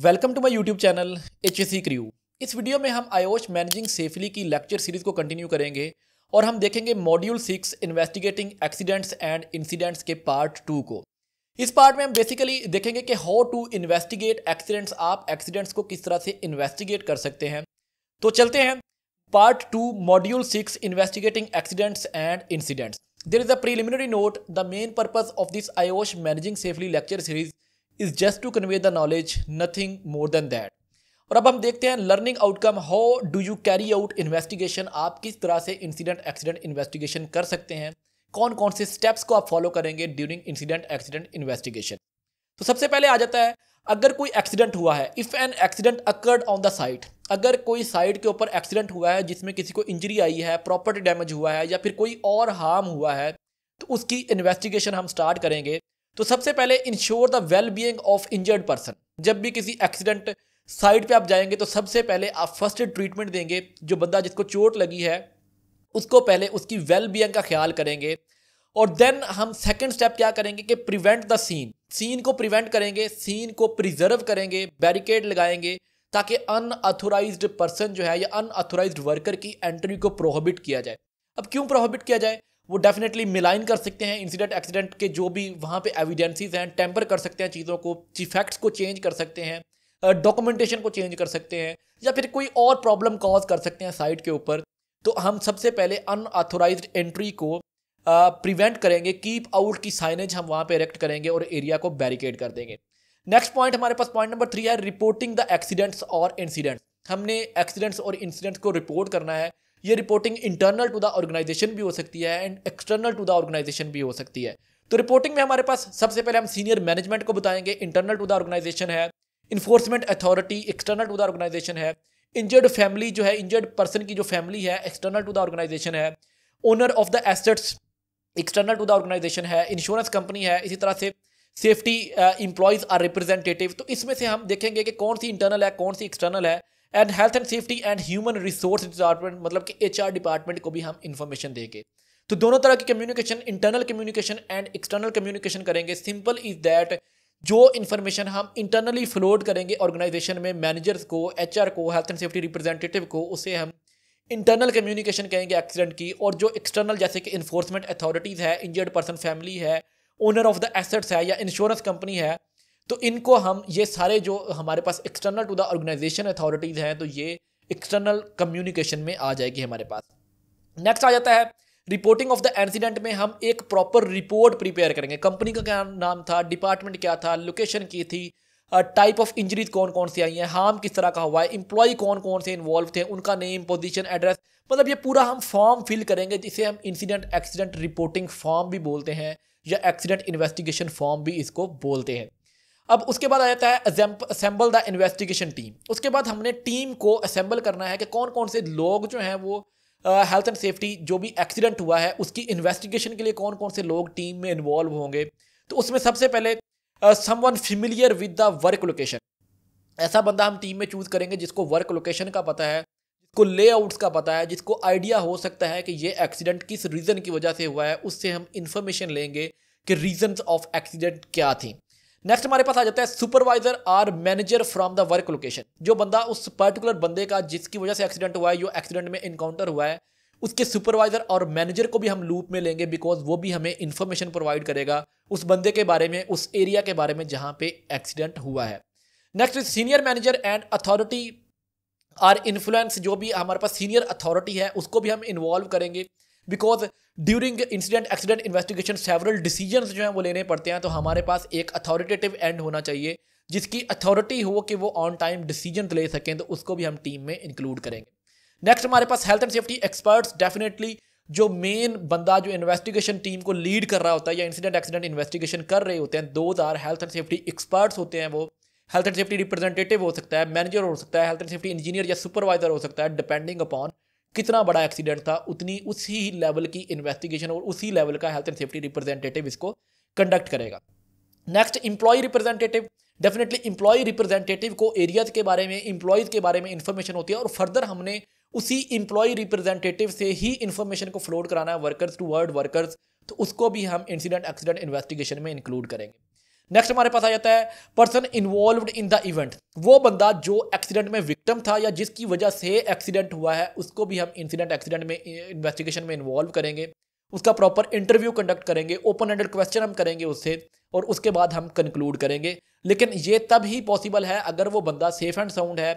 welcome to my YouTube channel H S crew इस video में हम आयोश मैनेजिंग सेफली की लेक्चर सीरीज को कंटिन्यू करेंगे और हम देखेंगे module six investigating accidents and incidents के पार्ट टू को इस पार्ट में हम बेसिकली देखेंगे कि हाउ टू इन्वेस्टिगेट एक्सीडेंट्स आप एक्सीडेंट्स को किस तरह से इन्वेस्टिगेट कर सकते हैं तो चलते हैं part two module six investigating accidents and incidents there is a preliminary note the main purpose of this IOSH managing safely lecture series is just to convey the knowledge nothing more than that और अब हम देखते हैं learning outcome how do you carry out investigation आप किस तरह से incident accident investigation कर सकते हैं कौन कौन से स्टेप्स को आप फॉलो करेंगे ड्यूरिंग इंसिडेंट एक्सीडेंट इन्वेस्टिगेशन तो सबसे पहले आ जाता है अगर कोई एक्सीडेंट हुआ है if an accident occurred on the site अगर कोई साइट के ऊपर एक्सीडेंट हुआ है जिसमें किसी को इंजरी आई है प्रॉपर्टी डैमेज हुआ है या फिर कोई और हार्म हुआ है तो उसकी इन्वेस्टिगेशन हम स्टार्ट करेंगे तो सबसे पहले ensure the well being of injured person जब भी किसी एक्सीडेंट साइड पे आप जाएंगे तो सबसे पहले आप फर्स्ट एड ट्रीटमेंट देंगे जो बंदा जिसको चोट लगी है उसको पहले उसकी वेल बींग का ख्याल करेंगे और देन हम सेकंड स्टेप क्या करेंगे कि प्रिवेंट द सीन सीन को प्रिवेंट करेंगे सीन को प्रिजर्व करेंगे बैरिकेड लगाएंगे ताकि अनऑथोराइज पर्सन जो है या अनऑथोराइज वर्कर की एंट्री को प्रोहिबिट किया जाए अब क्यों प्रोहिबिट किया जाए वो डेफिनेटली मिलाइन कर सकते हैं इंसिडेंट एक्सीडेंट के जो भी वहाँ पे एविडेंसीज हैं टेम्पर कर सकते हैं चीज़ों को फैक्ट्स को चेंज कर सकते हैं डॉक्यूमेंटेशन को चेंज कर सकते हैं या फिर कोई और प्रॉब्लम कॉज कर सकते हैं साइट के ऊपर तो हम सबसे पहले अनऑथोराइज एंट्री को प्रिवेंट करेंगे कीप आउट की साइनेज हम वहाँ पे इरेक्ट करेंगे और एरिया को बैरिकेड कर देंगे नेक्स्ट पॉइंट हमारे पास पॉइंट नंबर थ्री है रिपोर्टिंग द एक्सीडेंट्स और इंसिडेंट्स हमने एक्सीडेंट्स और इंसिडेंट्स को रिपोर्ट करना है ये reporting internal to the organisation भी हो सकती है and external to the organisation भी हो सकती है तो रिपोर्टिंग में हमारे पास सबसे पहले हम सीनियर मैनेजमेंट को बताएंगे इंटरनल टू द ऑर्गेनाइजेशन है enforcement authority external to the organisation है इंजर्ड फैमिली जो है इंजर्ड पर्सन की जो फैमिली है एक्सटर्नल टू द ऑर्गेनाइजेशन है owner of the assets external to the organisation है इंश्योरेंस कंपनी है इसी तरह से सेफ्टी इंप्लॉयज़ आर रिप्रेजेंटेटिव तो इसमें से हम देखेंगे कि कौन सी इंटरनल है कौन सी एक्सटर्नल है and health and safety and human resource department मतलब कि एच डिपार्टमेंट को भी हम इन्फॉर्मेशन देंगे तो दोनों तरह की communication internal communication and external communication करेंगे सिंपल इज दैट जो इन्फॉर्मेशन हम इंटरनली फ्लोड करेंगे ऑर्गेनाइजेशन में मैनेजर्स को एच को हेल्थ एंड सेफ्टी रिप्रेजेंटेटिव को उसे हम इंटरनल कम्युनिकेशन कहेंगे एक्सीडेंट की और जो एक्सटर्नल जैसे कि इन्फोर्समेंट अथॉरिटीज़ है इंजर्ड पर्सन फैमिली है ओनर ऑफ द एसेट्स है या इंश्योरेंस कंपनी है तो इनको हम ये सारे जो हमारे पास external to the organisation authorities हैं तो ये एक्सटर्नल कम्युनिकेशन में आ जाएगी हमारे पास नेक्स्ट आ जाता है रिपोर्टिंग ऑफ द इंसिडेंट में हम एक प्रॉपर रिपोर्ट प्रिपेयर करेंगे कंपनी का क्या नाम था डिपार्टमेंट क्या था लोकेशन की थी टाइप ऑफ इंजरीज कौन कौन सी आई हैं हार्म किस तरह का हुआ है इंप्लॉई कौन कौन से इन्वॉल्व थे उनका नेम पोजीशन एड्रेस मतलब ये पूरा हम फॉर्म फिल करेंगे जिसे हम इंसिडेंट एक्सीडेंट रिपोर्टिंग फॉर्म भी बोलते हैं या एक्सीडेंट इन्वेस्टिगेशन फॉर्म भी इसको बोलते हैं अब उसके बाद आ जाता है असेंबल द इन्वेस्टिगेशन टीम उसके बाद हमने टीम को असेंबल करना है कि कौन कौन से लोग जो हैं वो हेल्थ एंड सेफ्टी जो भी एक्सीडेंट हुआ है उसकी इन्वेस्टिगेशन के लिए कौन कौन से लोग टीम में इन्वॉल्व होंगे तो उसमें सबसे पहले someone familiar with the work location ऐसा बंदा हम टीम में चूज़ करेंगे जिसको वर्क लोकेशन का पता है जिसको लेआउट्स का पता है जिसको आइडिया हो सकता है कि ये एक्सीडेंट किस रीज़न की वजह से हुआ है उससे हम इन्फॉर्मेशन लेंगे कि रीजंस ऑफ एक्सीडेंट क्या थी नेक्स्ट हमारे पास आ जाता है supervisor or manager from the work location जो बंदा उस पर्टिकुलर बंदे का जिसकी वजह से एक्सीडेंट हुआ है जो एक्सीडेंट में इनकाउंटर हुआ है उसके सुपरवाइजर और मैनेजर को भी हम लूप में लेंगे बिकॉज वो भी हमें इन्फॉर्मेशन प्रोवाइड करेगा उस बंदे के बारे में उस एरिया के बारे में जहाँ पे एक्सीडेंट हुआ है next senior manager and authority or influence जो भी हमारे पास सीनियर अथॉरिटी है उसको भी हम इन्वॉल्व करेंगे because during incident accident investigation several decision जो हैं वो लेने पड़ते हैं तो हमारे पास एक अथॉरिटेटिव एंड होना चाहिए जिसकी अथॉरिटी हो कि वो ऑन टाइम डिसीजन ले सकें तो उसको भी हम टीम में इंक्लूड करेंगे नेक्स्ट हमारे पास health and safety experts definitely जो मेन बंदा जो इन्वेस्टिगेशन टीम को लीड कर रहा होता है या इंसिडेंट एक्सीडेंट इन्वेस्टिगेशन कर रहे होते हैं दो or health and safety experts होते हैं वो हेल्थ एंड सेफ्टी रिप्रेजेंटेटिव हो सकता है मैनेजर हो सकता है हेल्थ एंड सेफ्टी इंजीनियर या सुपरवाइजर हो सकता है डिपेंडिंग अपॉन कितना बड़ा एक्सीडेंट था उतनी उसी लेवल की इन्वेस्टिगेशन और उसी लेवल का हेल्थ एंड सेफ्टी रिप्रेजेंटेटिव इसको कंडक्ट करेगा next employee representative definitely employee representative को एरियाज के बारे में इंप्लॉयज के बारे में इंफॉर्मेशन होती है और फर्दर हमने उसी इंप्लॉय रिप्रेजेंटेटिव से ही इन्फॉर्मेशन को फ्लोड कराना है वर्कर्स टू वर्ड वर्कर्स तो उसको भी हम इंसिडेंट एक्सीडेंट इन्वेस्टिगेशन में इंक्लूड करेंगे नेक्स्ट हमारे पास आ जाता है person involve in the event वो बंदा जो एक्सीडेंट में विक्टम था या जिसकी वजह से एक्सीडेंट हुआ है उसको भी हम इंसिडेंट एक्सीडेंट में इन्वेस्टिगेशन में इन्वॉल्व करेंगे उसका प्रॉपर इंटरव्यू कंडक्ट करेंगे ओपन एंडेड क्वेश्चन हम करेंगे उससे और उसके बाद हम कंक्लूड करेंगे लेकिन ये तब ही पॉसिबल है अगर वो बंदा सेफ एंड साउंड है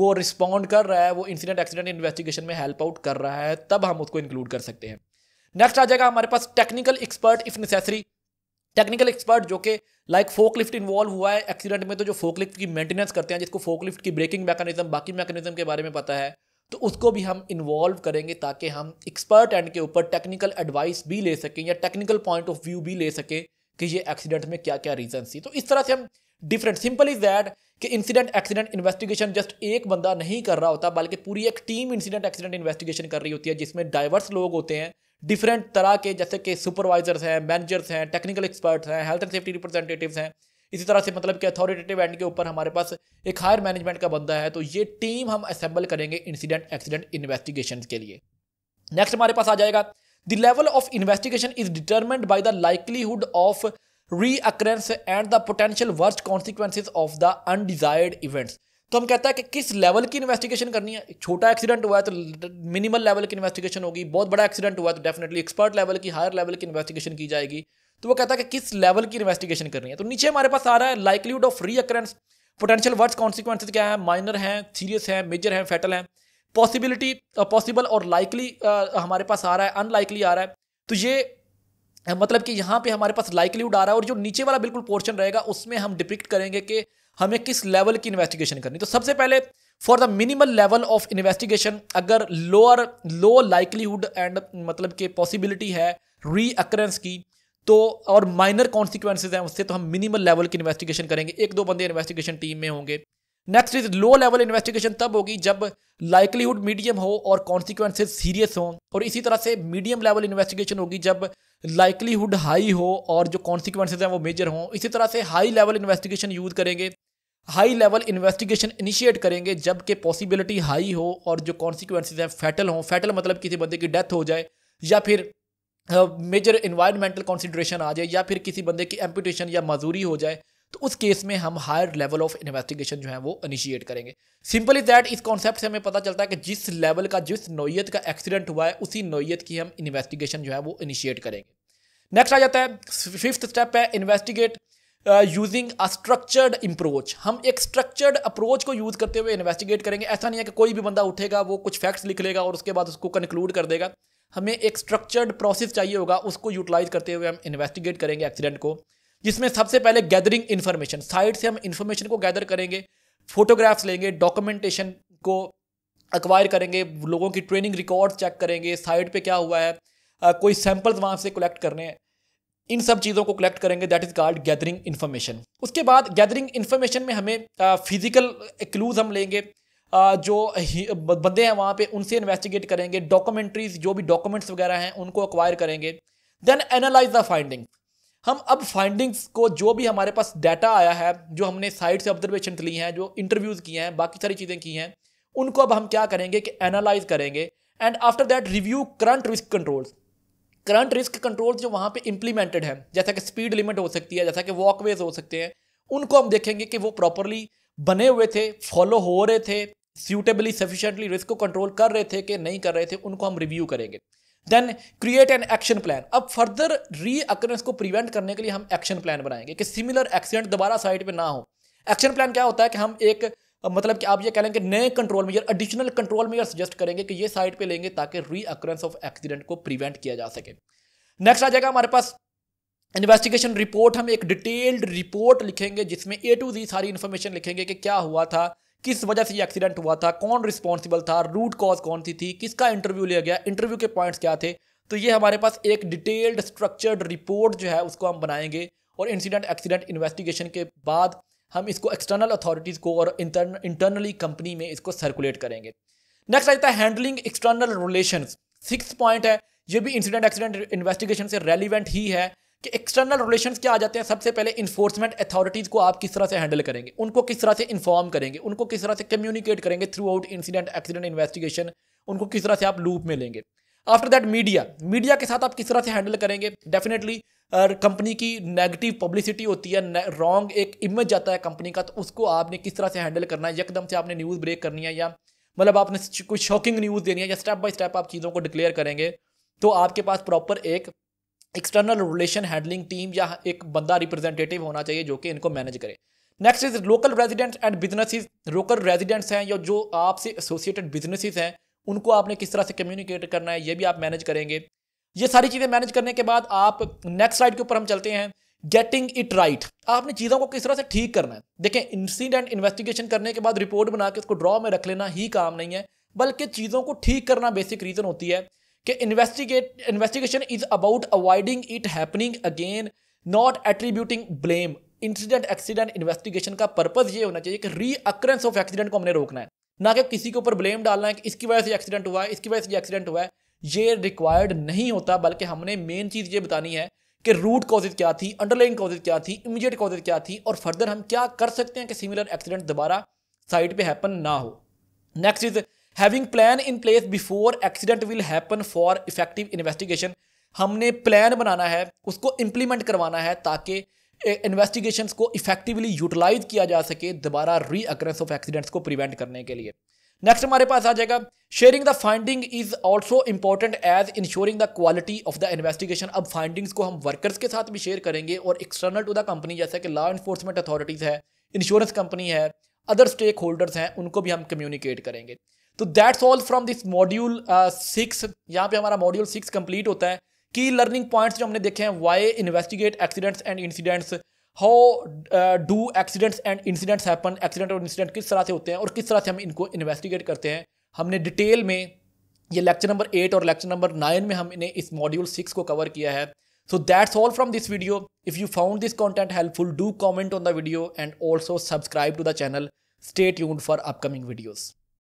वो रिस्पॉन्ड कर रहा है वो इंसिडेंट एक्सीडेंट इन्वेस्टिगेशन में हेल्प आउट कर रहा है तब हम उसको इंक्लूड कर सकते हैं नेक्स्ट आ जाएगा हमारे पास technical expert if necessary technical expert जो कि लाइक फोक लिफ्ट इन्वॉल्व हुआ है एक्सीडेंट में तो जो फोक लिफ्ट की मेंटेनेंस करते हैं जिसको फोक लिफ्ट की ब्रेकिंग मैकेनिज्म बाकी मैकेनिज्म के बारे में पता है तो उसको भी हम इन्वॉल्व करेंगे ताकि हम एक्सपर्ट एंड के ऊपर टेक्निकल एडवाइस भी ले सकें या टेक्निकल पॉइंट ऑफ व्यू भी ले सकें कि ये एक्सीडेंट में क्या क्या रीज़न थी तो इस तरह से हम डिफरेंट सिंपल इज दैट कि इंसिडेंट एक्सीडेंट इन्वेस्टिगेशन जस्ट एक बंदा नहीं कर रहा होता बल्कि पूरी एक टीम इंसिडेंट एक्सीडेंट इन्वेस्टिगेशन कर रही होती है जिसमें डाइवर्स लोग होते हैं डिफरेंट तरह के जैसे कि सुपरवाइजर्स हैं मैनेजर्स हैं टेक्निकल एक्सपर्ट्स हैं हेल्थ एंड सेफ्टी रिप्रेजेंटेटिव हैं इसी तरह से मतलब कि अथॉरिटेटिव एंड के ऊपर हमारे पास एक हायर मैनेजमेंट का बंदा है तो ये टीम हम असेंबल करेंगे इंसिडेंट एक्सीडेंट इन्वेस्टिगेशन के लिए नेक्स्ट हमारे पास आ जाएगा the level of investigation is determined by the likelihood of occurrence and the potential worst consequences of the undesired events तो हम कहता है कि किस लेवल की इन्वेस्टिगेशन करनी है छोटा एक्सीडेंट हुआ है तो मिनिमल लेवल की इन्वेस्टिगेशन होगी बहुत बड़ा एक्सीडेंट हुआ है तो डेफिनेटली एक्सपर्ट लेवल की हायर लेवल की इन्वेस्टिगेशन की जाएगी तो वो कहता है कि किस लेवल की इन्वेस्टिगेशन करनी है तो नीचे हमारे पास आ रहा है likelihood of reoccurrence potential वर्ड्स कॉन्सिक्वेंसेज क्या है माइनर हैं सीरियस हैं मेजर हैं फेटल हैं पॉसिबिलिटी पॉसिबल uh, और लाइकली uh, हमारे पास आ रहा है अनलाइकली आ रहा है तो ये मतलब कि यहाँ पे हमारे पास लाइकलीहुड आ रहा है और जो नीचे वाला बिल्कुल पोर्शन रहेगा उसमें हम डिपिक्ट करेंगे कि हमें किस लेवल की इन्वेस्टिगेशन करनी तो सबसे पहले for the minimal level of investigation अगर लोअर लो लाइकलीहुड एंड मतलब के पॉसिबिलिटी है अक्रेंस की तो और माइनर कॉन्सिक्वेंसेज हैं उससे तो हम मिनिमल लेवल की इन्वेस्टिगेशन करेंगे एक दो बंदे इन्वेस्टिगेशन टीम में होंगे next is low level investigation तब होगी जब लाइकलीहुड मीडियम हो और कॉन्सिक्वेंसेज सीरियस हों और इसी तरह से मीडियम लेवल इन्वेस्टिगेशन होगी जब लाइकलीहुड हाई हो और जो कॉन्सिक्वेंसेज हैं वो मेजर हों इसी तरह से हाई लेवल इन्वेस्टिगेशन यूज करेंगे हाई लेवल इन्वेस्टिगेशन इनिशिएट करेंगे जबकि पॉसिबिलिटी हाई हो और जो कॉन्सिक्वेंसेज हैं फैटल हों फैटल मतलब किसी बंदे की डेथ हो जाए या फिर मेजर इन्वायरमेंटल कॉन्सिड्रेशन आ जाए या फिर किसी बंदे की एम्पूटेशन या मजदूरी हो जाए तो उस केस में हम हायर लेवल ऑफ इन्वेस्टिगेशन जो है वो इनिशिएट करेंगे सिंपल इज दैट इस कॉन्सेप्ट से हमें पता चलता है कि जिस लेवल का जिस नोयत का एक्सीडेंट हुआ है उसी नोयत की हम इन्वेस्टिगेशन जो है वो इनिशिएट करेंगे नेक्स्ट आ जाता है फिफ्थ स्टेप है investigate using a structured approach हम एक स्ट्रक्चर्ड अप्रोच को यूज करते हुए इन्वेस्टिगेट करेंगे ऐसा नहीं है कि कोई भी बंदा उठेगा वो कुछ फैक्ट्स लिख लेगा और उसके बाद उसको कंक्लूड कर देगा हमें एक स्ट्रक्चर्ड प्रोसेस चाहिए होगा उसको यूटिलाइज करते हुए हम इन्वेस्टिगेट करेंगे एक्सीडेंट को जिसमें सबसे पहले गैदरिंग इन्फॉर्मेशन साइट से हम इन्फॉर्मेशन को गैदर करेंगे फोटोग्राफ्स लेंगे डॉक्यूमेंटेशन को अक्वायर करेंगे लोगों की ट्रेनिंग रिकॉर्ड चेक करेंगे साइट पे क्या हुआ है uh, कोई सैंपल्स वहाँ से कलेक्ट करने हैं इन सब चीज़ों को कलेक्ट करेंगे that is called gathering information उसके बाद गैदरिंग इन्फॉर्मेशन में हमें फिजिकल क्लूज हम लेंगे जो बंदे हैं वहाँ पे उनसे इन्वेस्टिगेट करेंगे डॉक्यूमेंट्रीज जो भी डॉक्यूमेंट्स वगैरह हैं उनको अक्वायर करेंगे देन एनालाइज द फाइंडिंग हम अब फाइंडिंग्स को जो भी हमारे पास डाटा आया है जो हमने साइट से ऑब्जर्वेशन ली हैं जो इंटरव्यूज़ किए हैं बाकी सारी चीज़ें की हैं उनको अब हम क्या करेंगे कि एनालाइज करेंगे and after that review current risk controls current risk control जो वहाँ पे इम्प्लीमेंटेड है जैसा कि स्पीड लिमिट हो सकती है जैसा कि वॉकवेज हो सकते हैं उनको हम देखेंगे कि वो प्रॉपरली बने हुए थे फॉलो हो रहे थे सूटेबली सफिशेंटली रिस्क को कंट्रोल कर रहे थे कि नहीं कर रहे थे उनको हम रिव्यू करेंगे then create an action plan अब फर्दर री अकरेंस को प्रिवेंट करने के लिए हम एक्शन प्लान बनाएंगे कि सिमिलर एक्सीडेंट दोबारा साइट पे ना हो एक्शन प्लान क्या होता है कि हम एक मतलब कि आप ये कह लेंगे नए control measure additional control measure suggest करेंगे कि ये साइड पे लेंगे ताकि अक्रेंस ऑफ एक्सीडेंट को प्रिवेंट किया जा सके नेक्स्ट आ जाएगा हमारे पास इन्वेस्टिगेशन रिपोर्ट हम एक डिटेल्ड रिपोर्ट लिखेंगे जिसमें ए टू जी सारी इन्फॉर्मेशन लिखेंगे कि क्या हुआ था किस वजह से ये एक्सीडेंट हुआ था कौन रिस्पॉन्सिबल था रूट कॉज कौन सी थी किसका इंटरव्यू लिया गया इंटरव्यू के पॉइंट्स क्या थे तो ये हमारे पास एक डिटेल्ड स्ट्रक्चर्ड रिपोर्ट जो है उसको हम बनाएंगे और इंसिडेंट एक्सीडेंट इन्वेस्टिगेशन के बाद हम इसको एक्सटर्नल अथॉरिटीज़ को और इंटरनली कंपनी में इसको सर्कुलेट करेंगे नेक्स्ट आ जाता है handling external relation six point है ये भी इंसिडेंट एक्सीडेंट इन्वेस्टिगेशन से रेलिवेंट ही है कि एक्सटर्नल रिलेशन क्या आ जाते हैं सबसे पहले इन्फोर्समेंट अथॉरिटीज़ को आप किस तरह से हैंडल करेंगे उनको किस तरह से इन्फॉर्म करेंगे उनको किस तरह से कम्युनिकेट करेंगे throughout incident accident investigation उनको किस तरह से आप लूप में लेंगे आफ्टर दैट मीडिया मीडिया के साथ आप किस तरह से हैंडल करेंगे डेफिनेटली कंपनी की नेगेटिव पब्लिसिटी होती है रॉन्ग एक इमेज जाता है कंपनी का तो उसको आपने किस तरह से हैंडल करना है एकदम से आपने न्यूज़ ब्रेक करनी है या मतलब आपने कोई शॉकिंग न्यूज़ देनी है या स्टेप बाय स्टेप आप चीज़ों को डिक्लेयर करेंगे तो आपके पास प्रॉपर एक एक्सटर्नल रिलेशन हैंडलिंग टीम या एक बंदा रिप्रेजेंटेटिव होना चाहिए जो कि इनको मैनेज करे next is local residents and businesses local residents हैं या जो आपसे एसोसिएटेड बिजनेसिस हैं उनको आपने किस तरह से कम्युनिकेट करना है ये भी आप मैनेज करेंगे ये सारी चीज़ें मैनेज करने के बाद आप नेक्स्ट राइड के ऊपर हम चलते हैं गेटिंग इट राइट आपने चीज़ों को किस तरह से ठीक करना है देखें इंसिडेंट इन्वेस्टिगेशन करने के बाद रिपोर्ट बना के उसको ड्रॉ में रख लेना ही काम नहीं है बल्कि चीज़ों को ठीक करना बेसिक रीज़न होती है कि investigate investigation is about avoiding it happening again not attributing blame incident accident investigation का पर्पज़ ये होना चाहिए कि रीअक्रेंस ऑफ एक्सीडेंट को हमने रोकना है ना कि किसी के ऊपर ब्लेम डालना है कि इसकी वजह से एक्सीडेंट हुआ है इसकी वजह से एक्सीडेंट हुआ है ये रिक्वायर्ड नहीं होता बल्कि हमने मेन चीज़ ये बतानी है कि रूट कॉजेज क्या थी अंडरलाइन कॉजेज क्या थी इमीडिएट कॉजेज क्या थी और फर्दर हम क्या कर सकते हैं कि सिमिलर एक्सीडेंट दोबारा साइट पे हैपन ना हो next is having plan in place before accident will happen for effective investigation हमने प्लान बनाना है उसको इम्प्लीमेंट करवाना है ताकि इन्वेस्टिगेशंस को इफेक्टिवली यूटिलाइज किया जा सके दोबारा री अक्रेंस ऑफ एक्सीडेंट्स को प्रिवेंट करने के लिए नेक्स्ट हमारे पास आ जाएगा sharing the finding is also important as ensuring the quality of the investigation अब फाइंडिंग्स को हम वर्कर्स के साथ भी शेयर करेंगे और एक्सटर्नल टू द कंपनी जैसे कि लॉ इन्फोर्समेंट अथॉरिटीज़ है इंश्योरेंस कंपनी है अदर स्टेक होल्डर्स हैं उनको भी हम कम्युनिकेट करेंगे तो that's all from this module six यहाँ पे हमारा मॉड्यूल सिक्स कंप्लीट होता है की लर्निंग पॉइंट्स जो हमने देखे हैं why investigate accidents and incidents how do accidents and incidents happen accident और इंसिडेंट किस तरह से होते हैं और किस तरह से हम इनको इन्वेस्टिगेट करते हैं हमने डिटेल में ये लेक्चर नंबर एट और लेक्चर नंबर नाइन में हमने इस मॉड्यूल सिक्स को कवर किया है so that's all from this video if you found this content helpful do comment on the video and also subscribe to the channel stay tuned for upcoming videos